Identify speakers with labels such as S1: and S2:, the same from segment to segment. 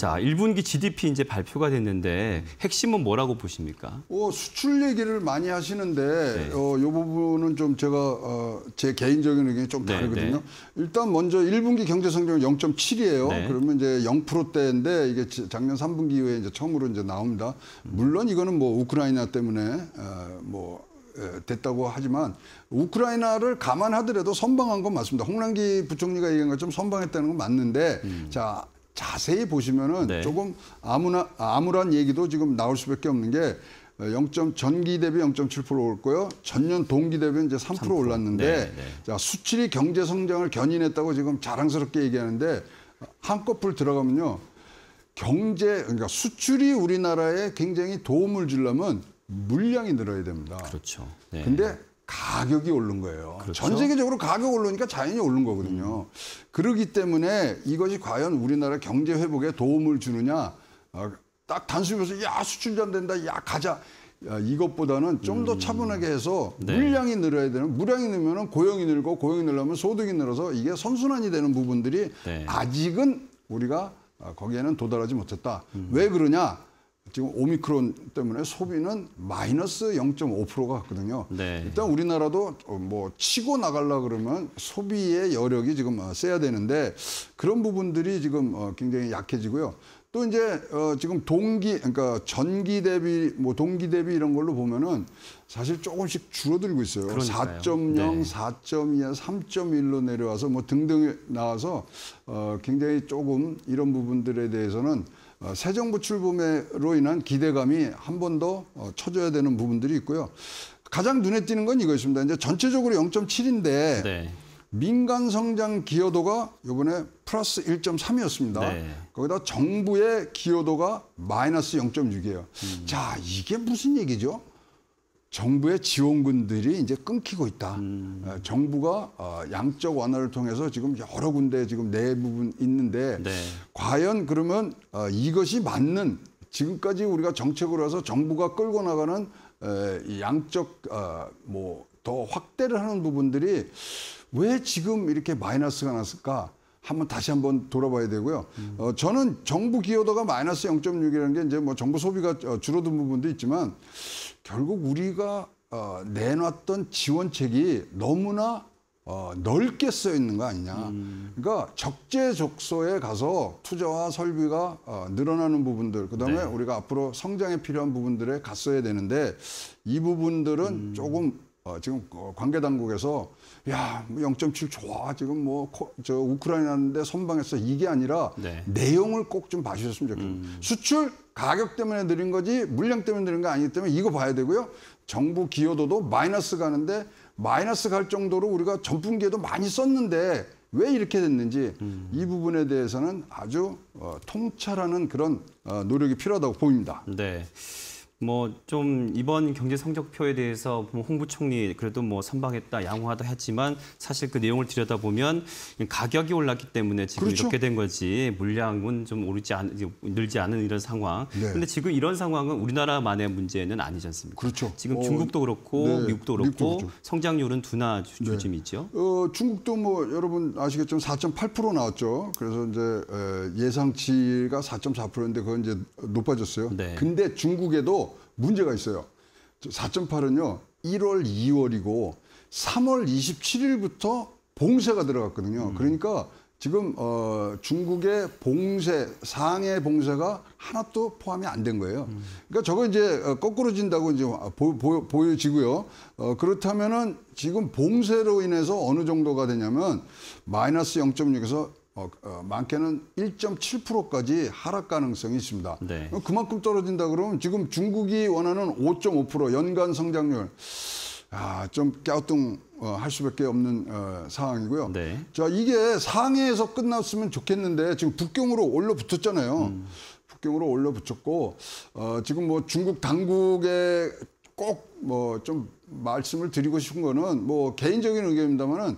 S1: 자, 1분기 GDP 이제 발표가 됐는데 핵심은 뭐라고 보십니까?
S2: 어, 수출 얘기를 많이 하시는데 네. 어, 이 부분은 좀 제가 어, 제 개인적인 의견이 좀 네, 다르거든요. 네. 일단 먼저 1분기 경제 성장률 0.7이에요. 그러면 이제 0%대인데 이게 작년 3분기 이후에 이제 처음으로 이제 나옵니다. 물론 이거는 뭐 우크라이나 때문에 어, 뭐 예, 됐다고 하지만 우크라이나를 감안하더라도 선방한 건 맞습니다. 홍남기 부총리가 얘기한 것처럼 선방했다는 건 맞는데 음. 자 자세히 보시면은 네. 조금 아무나 아무런 얘기도 지금 나올 수밖에 없는 게 0점 어, 전기 대비 0.7% 올고요. 전년 동기 대비 이제 3%, 3%. 올랐는데 네, 네. 자, 수출이 경제 성장을 견인했다고 지금 자랑스럽게 얘기하는데 어, 한꺼풀 들어가면요. 경제 그러니까 수출이 우리나라에 굉장히 도움을 주려면 물량이 늘어야 됩니다. 그렇죠. 네. 근데 가격이 오른 거예요. 그렇죠? 전 세계적으로 가격 오르니까 자연히 오른 거거든요. 음. 그러기 때문에 이것이 과연 우리나라 경제 회복에 도움을 주느냐 어, 아, 딱단순입에서야 수출전 된다 야 가자 야, 이것보다는 좀더 음. 차분하게 해서 네. 물량이 늘어야 되는 물량이 늘면 고용이 늘고 고용이 늘려면 소득이 늘어서 이게 선순환이 되는 부분들이 네. 아직은 우리가 아, 거기에는 도달하지 못했다. 음. 왜 그러냐? 지금 오미크론 때문에 소비는 마이너스 0.5%가 갔거든요. 네. 일단 우리나라도 어, 뭐 치고 나갈라 그러면 소비의 여력이 지금 써야 어, 되는데 그런 부분들이 지금 어, 굉장히 약해지고요. 또 이제 어 지금 동기 그러니까 전기 대비 뭐 동기 대비 이런 걸로 보면은 사실 조금씩 줄어들고 있어요. 그러니까요. 4.0, 네. 4.2, 3.1로 내려와서 뭐 등등 나와서 어 굉장히 조금 이런 부분들에 대해서는 어, 새 정부 출범으로 인한 기대감이 한 번 더쳐져야 어, 되는 부분들이 있고요. 가장 눈에 띄는 건 이것입니다. 이제 전체적으로 0.7인데 네. 민간 성장 기여도가 이번에 플러스 1.3이었습니다. 네. 거기다 정부의 기여도가 마이너스 0.6이에요. 음. 자, 이게 무슨 얘기죠? 정부의 지원군들이 이제 끊기고 있다. 음. 어, 정부가 어, 양적 완화를 통해서 지금 여러 군데 지금 내부분 있는데 네. 과연 그러면 어, 이것이 맞는 지금까지 우리가 정책으로 해서 정부가 끌고 나가는 양적 뭐 더 확대를 하는 부분들이 왜 지금 이렇게 마이너스가 났을까? 한번 다시 한번 돌아봐야 되고요. 음. 어, 저는 정부 기여도가 마이너스 0.6이라는 게 이제 뭐 정부 소비가 줄어든 부분도 있지만 결국 우리가 어, 내놨던 지원책이 너무나 어, 넓게 써 있는 거 아니냐. 음. 그러니까 적재적소에 가서 투자와 설비가 어, 늘어나는 부분들, 그다음에 네. 우리가 앞으로 성장에 필요한 부분들에 갔어야 되는데 이 부분들은 음. 조금 어, 지금 어, 관계 당국에서 야0.7 뭐 좋아 지금 뭐 저 우크라이나인데 선방했어 이게 아니라 네. 내용을 꼭 좀 봐주셨으면 좋겠습니다. 음. 수출 가격 때문에 늘린 거지 물량 때문에 늘린 거 아니기 때문에 이거 봐야 되고요. 정부 기여도도 마이너스 가는데 마이너스 갈 정도로 우리가 전분기에도 많이 썼는데 왜 이렇게 됐는지 음. 이 부분에 대해서는 아주 어, 통찰하는 그런 어, 노력이 필요하다고 보입니다.
S1: 네. 뭐좀 이번 경제 성적표에 대해서 뭐 홍부 총리 그래도 뭐 선방했다 양호하다 했지만 사실 그 내용을 들여다보면 가격이 올랐기 때문에 지금 그렇죠. 이렇게 된 거지 물량은 좀 오르지 않 늘지 않은 이런 상황. 네. 근데 지금 이런 상황은 우리나라만의 문제는 아니지 않습니까? 그렇죠. 지금 어, 중국도 그렇고 네. 미국도 그렇고 미국도 그렇죠. 성장률은 둔화 조짐이죠.
S2: 네. 어, 중국도 뭐 여러분 아시겠지만 4.8% 나왔죠. 그래서 이제 예상치가 4.4%인데 그건 이제 높아졌어요. 네. 근데 중국에도 문제가 있어요. 4.8은요. 1월, 2월이고 3월 27일부터 봉쇄가 들어갔거든요. 음. 그러니까 지금 어, 중국의 봉쇄, 상해 봉쇄가 하나도 포함이 안 된 거예요. 음. 그러니까 저거 이제 어, 거꾸로 진다고 이제 아, 보, 보, 보여지고요. 어, 그렇다면은 지금 봉쇄로 인해서 어느 정도가 되냐면 마이너스 0.6에서 어, 어, 많게는 1.7%까지 하락 가능성이 있습니다. 네. 그만큼 떨어진다 그러면 지금 중국이 원하는 5.5% 연간 성장률 아, 좀 깨우뚱 어, 할 수밖에 없는 어, 상황이고요. 네. 자, 이게 상해에서 끝났으면 좋겠는데 지금 북경으로 올려붙었잖아요 음. 북경으로 올려붙였고 어, 지금 뭐 중국 당국에 꼭 뭐 좀 말씀을 드리고 싶은 거는 뭐 개인적인 의견입니다만은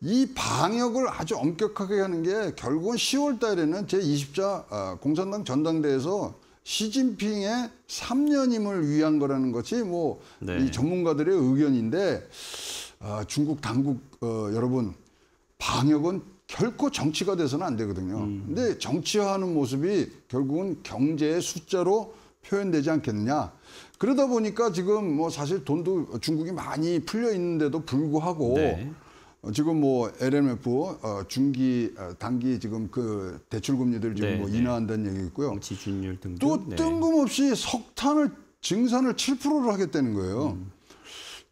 S2: 이 방역을 아주 엄격하게 하는 게 결국은 10월 달에는 제20자 아, 공산당 전당대회에서 시진핑의 3년임을 위한 거라는 것이 뭐이 네. 전문가들의 의견인데 어, 중국 당국 어, 여러분 방역은 결코 정치가 돼서는 안 되거든요. 음. 근데 정치화하는 모습이 결국은 경제의 숫자로 표현되지 않겠느냐. 그러다 보니까 지금 뭐 사실 돈도 중국이 많이 풀려 있는데도 불구하고 네. 어, 지금 뭐 LMF 어, 중기 어, 단기 지금 그 대출 금리들 지금 네, 뭐 네. 인하한다는 얘기 있고요. 뭐 지준율 등등. 또 네. 뜬금없이 네. 석탄을 증산을 7%를 하겠다는 거예요. 음.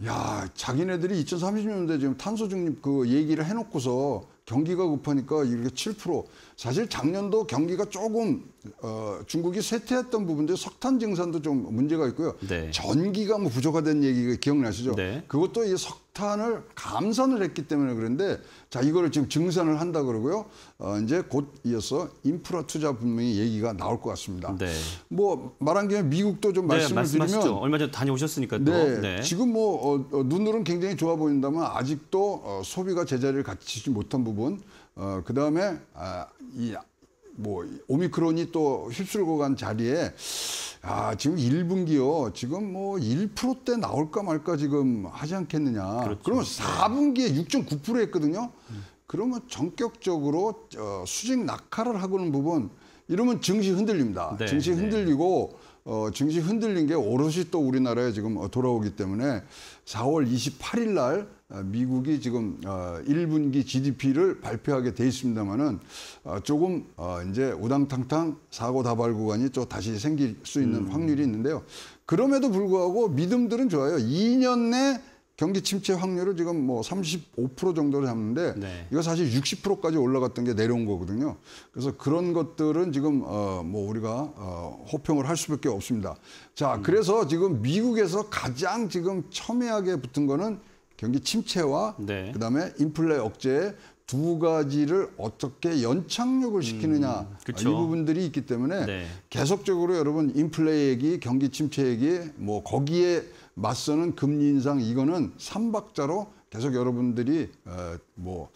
S2: 야, 자기네들이 2030년대 지금 탄소 중립 그 얘기를 해놓고서 경기가 급하니까 이렇게 7%. 사실 작년도 경기가 조금 어, 중국이 쇠퇴했던 부분들 석탄 증산도 좀 문제가 있고요. 네. 전기가 뭐 부족하다는 얘기가 기억나시죠? 네. 그것도 이 석탄을 감산을 했기 때문에 그런데 자 이거를 지금 증산을 한다 그러고요. 어, 이제 곧 이어서 인프라 투자 분명히 얘기가 나올 것 같습니다. 네. 뭐 말한 김에 미국도 좀 네, 말씀을 말씀하시죠. 드리면
S1: 얼마 전에 다녀오셨으니까 또. 네. 네.
S2: 지금 뭐 어, 어, 눈으로는 굉장히 좋아 보인다면 아직도 어, 소비가 제자리를 갖추지 못한 부분 어, 그 다음에, 아, 이, 뭐, 오미크론이 또 휩쓸고 간 자리에, 아, 지금 1분기요. 지금 뭐 1%대 나올까 말까 지금 하지 않겠느냐. 그렇죠. 그러면 4분기에 6.9% 했거든요. 음. 그러면 전격적으로 어, 수직 낙하를 하고는 부분, 이러면 증시 흔들립니다. 네, 증시 네. 흔들리고, 네. 어, 증시 흔들린 게 오롯이 또 우리나라에 지금 어, 돌아오기 때문에 4월 28일 날 아, 미국이 지금 1분기 아, GDP를 발표하게 돼 있습니다만은 아, 조금 이제 우당탕탕 사고다발 구간이 또 다시 생길 수 있는 음. 확률이 있는데요. 그럼에도 불구하고 믿음들은 좋아요. 2년 내 경기 침체 확률을 지금 뭐 35% 정도로 잡는데 네. 이거 사실 60%까지 올라갔던 게 내려온 거거든요. 그래서 그런 것들은 지금 어 뭐 우리가 어 호평을 할 수밖에 없습니다. 자, 음. 그래서 지금 미국에서 가장 지금 첨예하게 붙은 거는 경기 침체와 네. 그다음에 인플레 억제두 가지를 어떻게 연착륙을 시키느냐 음, 이 부분들이 있기 때문에 네. 계속적으로 여러분 인플레 얘기, 경기 침체 얘기, 뭐 거기에 맞서는 금리 인상 이거는 삼박자로 계속 여러분들이 어, 뭐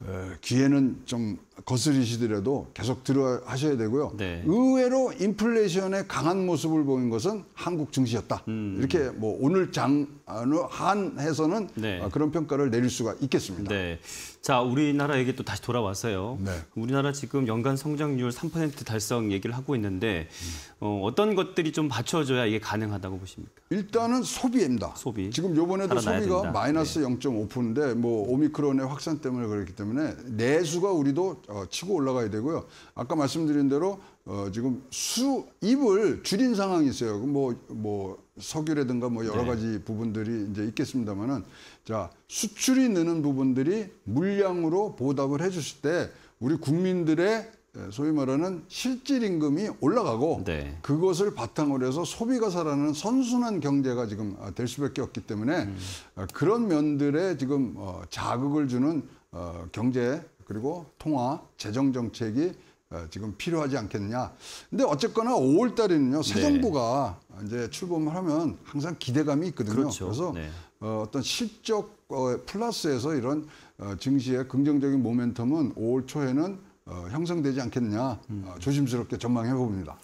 S2: 어, 기회는 좀 거스리시더라도 계속 들어하셔야 되고요. 네. 의외로 인플레이션의 강한 모습을 보인 것은 한국 증시였다. 음. 이렇게 뭐 오늘 장한해서는 어, 네. 어, 그런 평가를 내릴 수가 있겠습니다. 네.
S1: 자 우리나라 얘기 또 다시 돌아와서요. 네. 우리나라 지금 연간 성장률 3% 달성 얘기를 하고 있는데 음. 어, 어떤 것들이 좀 받쳐줘야 이게 가능하다고 보십니까?
S2: 일단은 소비입니다. 소비. 지금 요번에도 소비가 된다. 마이너스 0.5%인데 뭐 오미크론의 확산 때문에 그렇기 때문에 내수가 우리도 어, 치고 올라가야 되고요. 아까 말씀드린 대로 어, 지금 수입을 줄인 상황이 있어요. 뭐뭐 뭐 석유라든가 뭐 여러 네. 가지 부분들이 이제 있겠습니다만은 자 수출이 느는 부분들이 물량으로 보답을 해주실때 우리 국민들의 소위 말하는 실질 임금이 올라가고 네. 그것을 바탕으로 해서 소비가 살아나는 선순환 경제가 지금 아, 될 수밖에 없기 때문에 음. 아, 그런 면들에 지금 어, 자극을 주는 어, 경제 그리고 통화 재정 정책이 어, 지금 필요하지 않겠느냐. 근데 어쨌거나 5월 달에는요 새 네. 정부가 네. 이제 출범을 하면 항상 기대감이 있거든요. 그렇죠. 그래서 네. 어, 어떤 실적 어, 플러스에서 이런 어, 증시의 긍정적인 모멘텀은 5월 초에는 어, 형성되지 않겠느냐 음. 어, 조심스럽게 전망해 봅니다.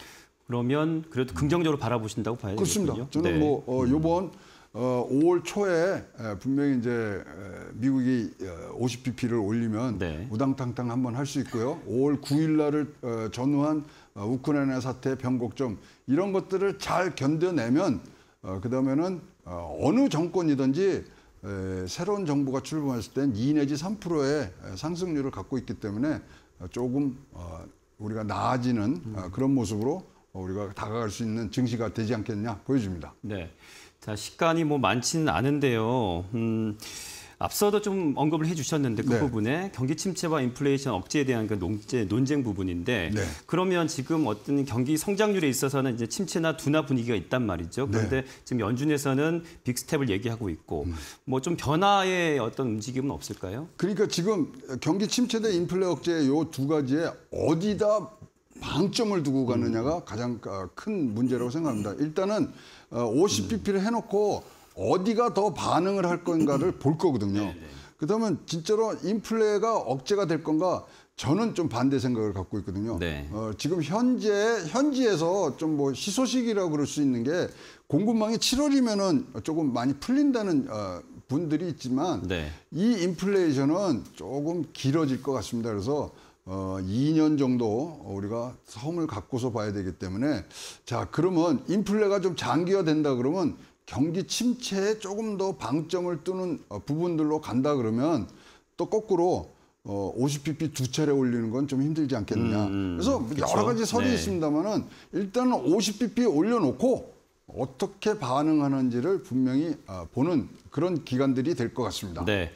S1: 그러면 그래도 긍정적으로 바라보신다고 봐야 되겠군요. 그렇습니다. 저는 네. 뭐 어, 요번
S2: 어, 5월 초에 분명히 이제 미국이 50pp를 어, 올리면 네. 우당탕탕 한번 할 수 있고요. 5월 9일 날을 어, 전후한 어, 우크라이나 사태 변곡점 이런 것들을 잘 견뎌내면 어, 그다음에는 어느 정권이든지 새로운 정부가 출범했을 땐2 내지 3%의 상승률을 갖고 있기 때문에 조금 우리가 나아지는 그런 모습으로 우리가 다가갈 수 있는 증시가 되지 않겠냐 보여집니다.
S1: 네. 자, 시간이 뭐 많지는 않은데요. 음, 앞서도 좀 언급을 해주셨는데 그 네. 부분에 경기 침체와 인플레이션 억제에 대한 그 논제, 논쟁 부분인데 네. 그러면 지금 어떤 경기 성장률에 있어서는 이제 침체나 둔화 분위기가 있단 말이죠. 네. 그런데 네. 지금 연준에서는 빅스텝을 얘기하고 있고 음. 뭐좀 변화의 어떤 움직임은 없을까요?
S2: 그러니까 지금 경기 침체대 인플레 억제 요 두 가지에 어디다 방점을 두고 가느냐가 음. 가장 어, 큰 문제라고 생각합니다. 일단은 50pp를 어, 해놓고 어디가 더 반응을 할 건가를 음. 볼 거거든요. 네, 네. 그다음에 진짜로 인플레가 억제가 될 건가 저는 좀 반대 생각을 갖고 있거든요. 네. 어, 지금 현재 현지에서 좀뭐 희소식이라고 그럴 수 있는 게 공급망이 7월이면은 조금 많이 풀린다는 어, 분들이 있지만 네. 이 인플레이션은 조금 길어질 것 같습니다. 그래서 어, 2년 정도 우리가 성을 갖고서 봐야 되기 때문에 자 그러면 인플레가 좀 장기화된다 그러면 경기 침체에 조금 더 방점을 뜨는 어, 부분들로 간다 그러면 또 거꾸로 어, 50pp 두 차례 올리는 건 좀 힘들지 않겠느냐. 음, 음 그래서 그쵸? 여러 가지 설이 네. 있습니다만은 일단은 50pp 올려놓고 어떻게 반응하는지를 분명히 어, 보는 그런 기간들이 될 것 같습니다.
S1: 네.